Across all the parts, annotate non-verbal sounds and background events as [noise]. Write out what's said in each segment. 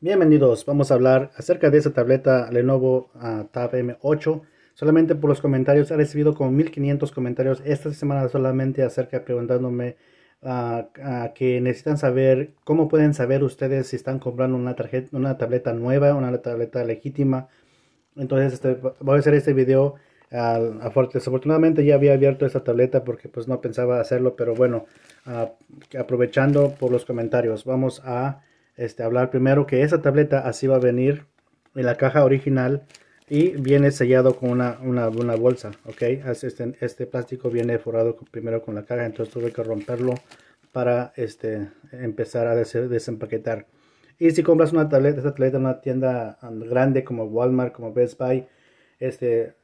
Bienvenidos, vamos a hablar acerca de esta tableta Lenovo ah, Tab M8. Solamente por los comentarios, he recibido como 1500 comentarios esta semana solamente acerca preguntándome a ah, ah, que necesitan saber cómo pueden saber ustedes si están comprando una, tarjeta, una tableta nueva, una tableta legítima. Entonces este, voy a hacer este video. afortunadamente ya había abierto esta tableta porque pues no pensaba hacerlo, pero bueno, aprovechando por los comentarios, vamos a este, hablar primero que esa tableta así va a venir en la caja original y viene sellado con una, una, una bolsa, ok. Este, este, plástico viene forrado primero con la caja, entonces tuve que romperlo para este, empezar a desempaquetar. Y si compras una tableta, esta tableta en una tienda um, grande como Walmart, como Best Buy, este,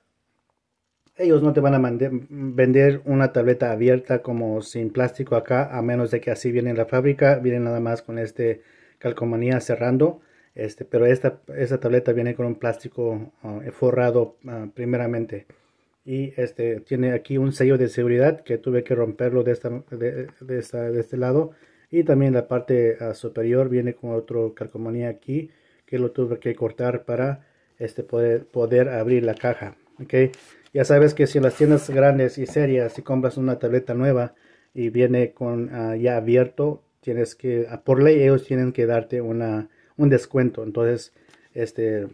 ellos no te van a vender una tableta abierta como sin plástico acá, a menos de que así viene en la fábrica, viene nada más con este calcomanía cerrando. Este, pero esta, esta tableta viene con un plástico ah, forrado ah, primeramente. Y este, tiene aquí un sello de seguridad que tuve que romperlo de, esta, de, este lado. Y también la parte ah, superior viene con otro calcomanía aquí que lo tuve que cortar para este, poder, poder abrir la caja. ¿okay? Ya sabes que si en las tiendas grandes y serias, y compras una tableta nueva y viene con ya abierto, tienes que, ah, por ley ellos tienen que darte una, un descuento. Entonces, este,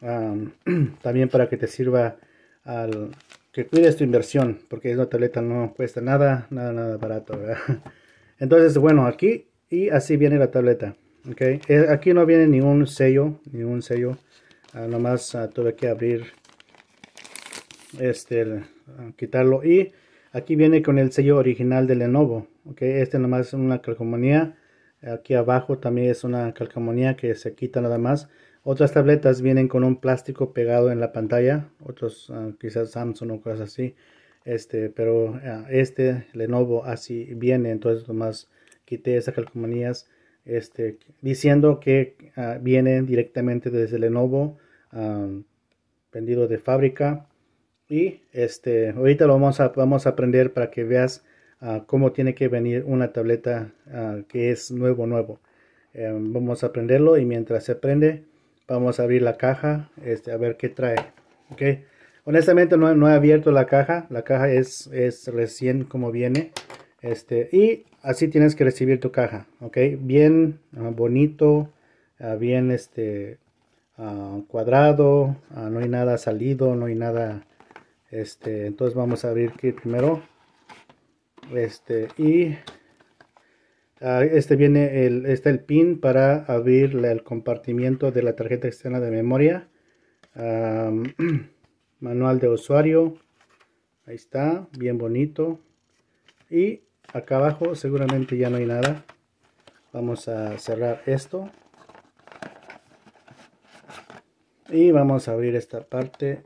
[clears throat] también para que te sirva al, que cuides tu inversión, porque es una tableta no cuesta nada, nada, nada barato, [laughs] Entonces, bueno, aquí y así viene la tableta, ¿ok? Eh, aquí no viene ningún sello, ningún sello, ah, nomás ah, tuve que abrir, este, quitarlo y Aquí viene con el sello original de Lenovo. Okay, este nomás es una calcomanía. Aquí abajo también es una calcomanía que se quita nada más. Otras tabletas vienen con un plástico pegado en la pantalla. Otros ah, quizás Samsung o cosas así. Este, pero ah, este Lenovo así viene. Entonces nomás quité esas calcomanías. Este, diciendo que ah, viene vienen directamente desde Lenovo. vendido de fábrica y este, ahorita lo vamos a, vamos a aprender para que veas ah, cómo tiene que venir una tableta ah, que es nuevo, nuevo. Eh, vamos a aprenderlo y mientras se prende vamos a abrir la caja este, a ver qué trae. Okay. Honestamente no, no, he abierto la caja, la caja es, es recién como viene. Este, y así tienes que recibir tu caja, okay bien ah, bonito, bien este, cuadrado, no hay nada salido, no hay nada este entonces vamos a abrir kit primero este y ah, este viene el este el pin para abrir el compartimiento de la tarjeta externa de memoria [clears throat] manual de usuario ahí está bien bonito y acá abajo seguramente ya no hay nada vamos a cerrar esto y vamos a abrir esta parte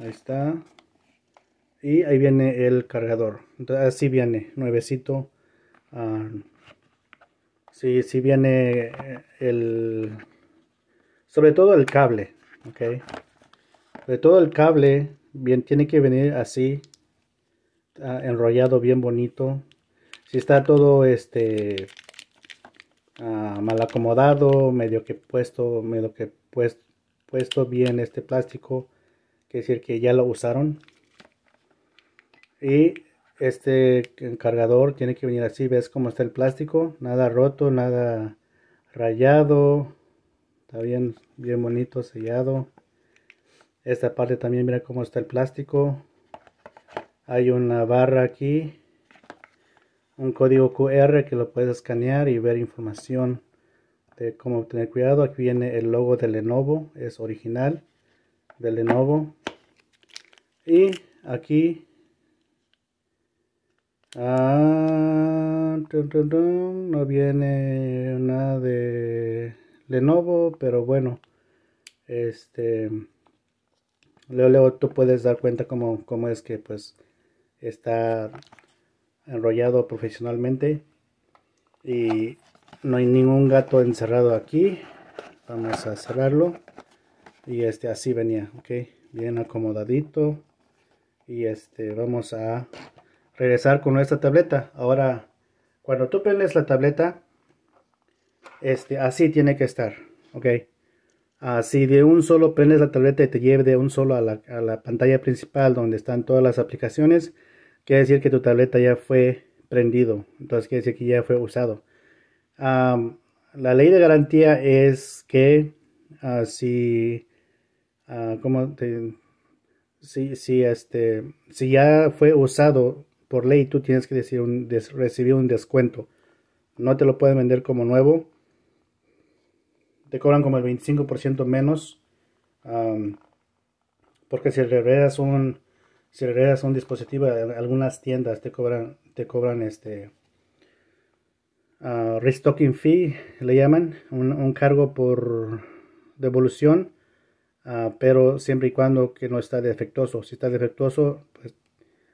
Ahí está. Y ahí viene el cargador. Entonces, así viene, nuevecito. si ah, sí, sí viene eh, el... Sobre todo el cable, ¿ok? Sobre todo el cable bien, tiene que venir así, ah, enrollado bien bonito. Si está todo este ah, mal acomodado, medio que puesto, medio que pues-, puesto bien este plástico, quiere decir que ya lo usaron y este cargador tiene que venir así ves cómo está el plástico nada roto nada rayado está bien bien bonito sellado esta parte también mira cómo está el plástico hay una barra aquí un código QR que lo puedes escanear y ver información de cómo tener cuidado aquí viene el logo de Lenovo es original de Lenovo y aquí ah, no viene nada de Lenovo pero bueno este Leo Leo tú puedes dar cuenta como cómo es que pues está enrollado profesionalmente y no hay ningún gato encerrado aquí vamos a cerrarlo y este así venía ok bien acomodadito y este vamos a regresar con nuestra tableta ahora cuando tú prendes la tableta este así tiene que estar ok así de un solo prendes la tableta y te lleve de un solo a la, a la pantalla principal donde están todas las aplicaciones quiere decir que tu tableta ya fue prendido entonces quiere decir que ya fue usado la ley de garantía es que así ah, si ah, como te, si, si, este, si ya fue usado por ley, tú tienes que decir un, recibió recibir un descuento. No te lo pueden vender como nuevo. Te cobran como el 25% menos. porque si regresas un si dispositivo algunas tiendas te cobran te cobran este ah, restocking fee le llaman un cargo por devolución Ah, pero siempre y cuando que no está defectuoso. Si está defectuoso, pues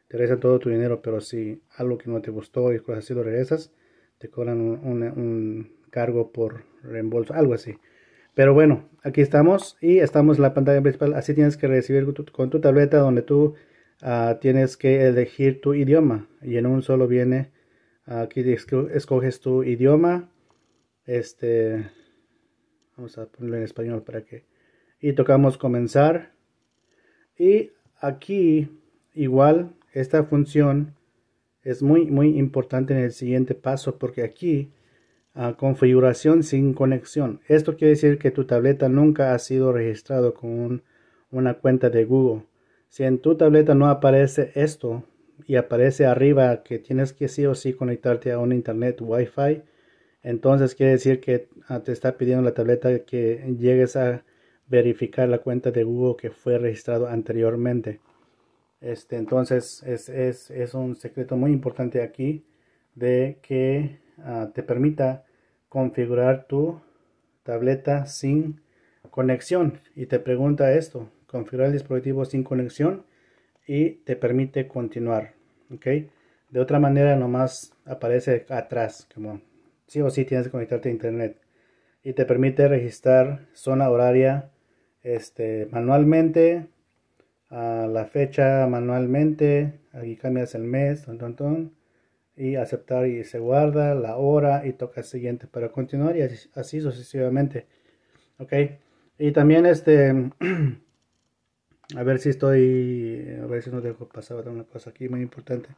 te regresan todo tu dinero, pero si algo que no te gustó y cosas así lo regresas, te cobran un, cargo por reembolso, algo así. Pero bueno, aquí estamos y estamos en la pantalla principal. Así tienes que recibir con tu, tableta donde tú ah, tienes que elegir tu idioma. Y en un solo viene, aquí escoges tu idioma. Este, vamos a ponerlo en español para que y tocamos comenzar y aquí igual esta función es muy muy importante en el siguiente paso porque aquí a configuración sin conexión esto quiere decir que tu tableta nunca ha sido registrado con una cuenta de google si en tu tableta no aparece esto y aparece arriba que tienes que sí o sí conectarte a un internet wifi entonces quiere decir que ah, te está pidiendo la tableta que llegues a verificar la cuenta de Google que fue registrado anteriormente. Este, entonces es, es, un secreto muy importante aquí de que ah, te permita configurar tu tableta sin conexión. Y te pregunta esto, configurar el dispositivo sin conexión y te permite continuar. ¿okay? De otra manera nomás aparece atrás, como sí o sí tienes que conectarte a internet. Y te permite registrar zona horaria este, manualmente, a la fecha manualmente, aquí cambias el mes, y aceptar y se guarda la hora y toca el siguiente para continuar y así, sucesivamente. Ok, y también este, [clears throat] a ver si estoy, a ver si no dejo pasar una cosa aquí muy importante.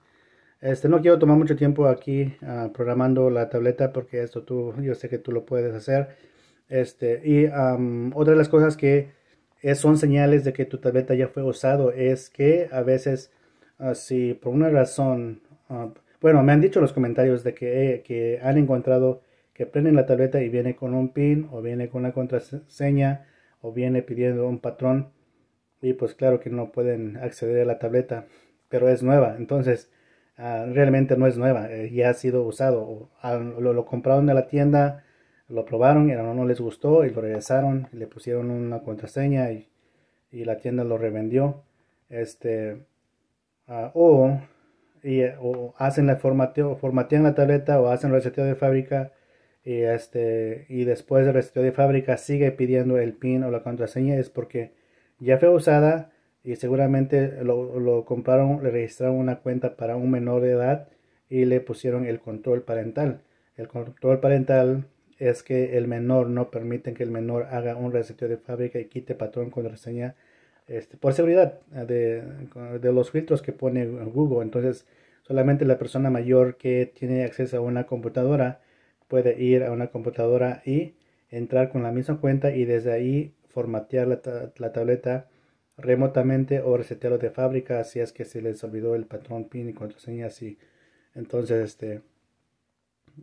Este, no quiero tomar mucho tiempo aquí ah, programando la tableta porque esto tú, yo sé que tú lo puedes hacer. Este, y otra de las cosas que es, son señales de que tu tableta ya fue usado. Es que a veces, ah, si por una razón, ah, bueno, me han dicho los comentarios de que, eh, que han encontrado que prenden la tableta y viene con un pin o viene con una contraseña o viene pidiendo un patrón y pues claro que no pueden acceder a la tableta pero es nueva entonces ah, realmente no es nueva eh, ya ha sido usado o, lo, lo, compraron de la tienda lo probaron y no, no les gustó y lo regresaron, le pusieron una contraseña y, y, la tienda lo revendió. Este, ah, o, y, o, hacen la formateo, formatean la tableta o hacen el reseteo de fábrica y, este, y después del reseteo de fábrica sigue pidiendo el PIN o la contraseña es porque ya fue usada y seguramente lo, lo, compraron, le registraron una cuenta para un menor de edad y le pusieron el control parental. El control parental es que el menor no permiten que el menor haga un reseteo de fábrica y quite patrón contraseña este, por seguridad eh, de, de, los filtros que pone Google. Entonces, solamente la persona mayor que tiene acceso a una computadora puede ir a una computadora y entrar con la misma cuenta y desde ahí formatear la, la tableta remotamente o resetearlo de fábrica si es que se les olvidó el patrón PIN y contraseña así. Entonces, este,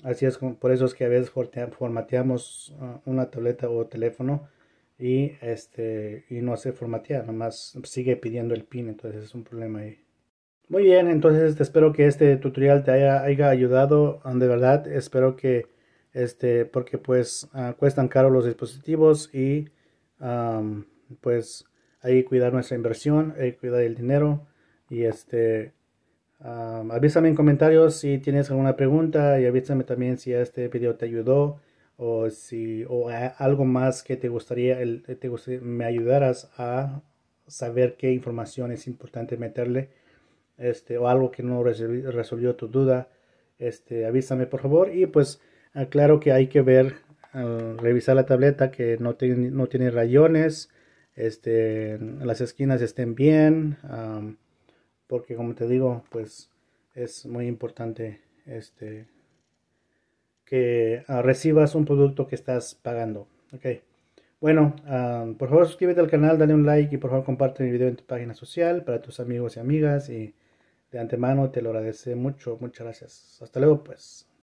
Así es, como por eso es que a veces formateamos ah, una tableta o teléfono y este y no se formatea, más sigue pidiendo el pin, entonces es un problema ahí. Muy bien, entonces este, espero que este tutorial te haya, haya ayudado, ah, de verdad, espero que este porque pues ah, cuestan caro los dispositivos y pues hay que cuidar nuestra inversión, hay que cuidar el dinero y este avísame en comentarios si tienes alguna pregunta y avísame también si este video te ayudó o si o eh, algo más que te gustaría, el, me ayudaras a saber qué información es importante meterle este o algo que no resolvió, tu duda este avísame por favor y pues ah, claro que hay que ver ah, revisar la tableta que no, tiene no tiene rayones este las esquinas estén bien porque como te digo pues es muy importante este que ah, recibas un producto que estás pagando bueno ah, por favor suscríbete al canal dale un like y por favor comparte mi video en tu página social para tus amigos y amigas y de antemano te lo agradece mucho muchas gracias hasta luego pues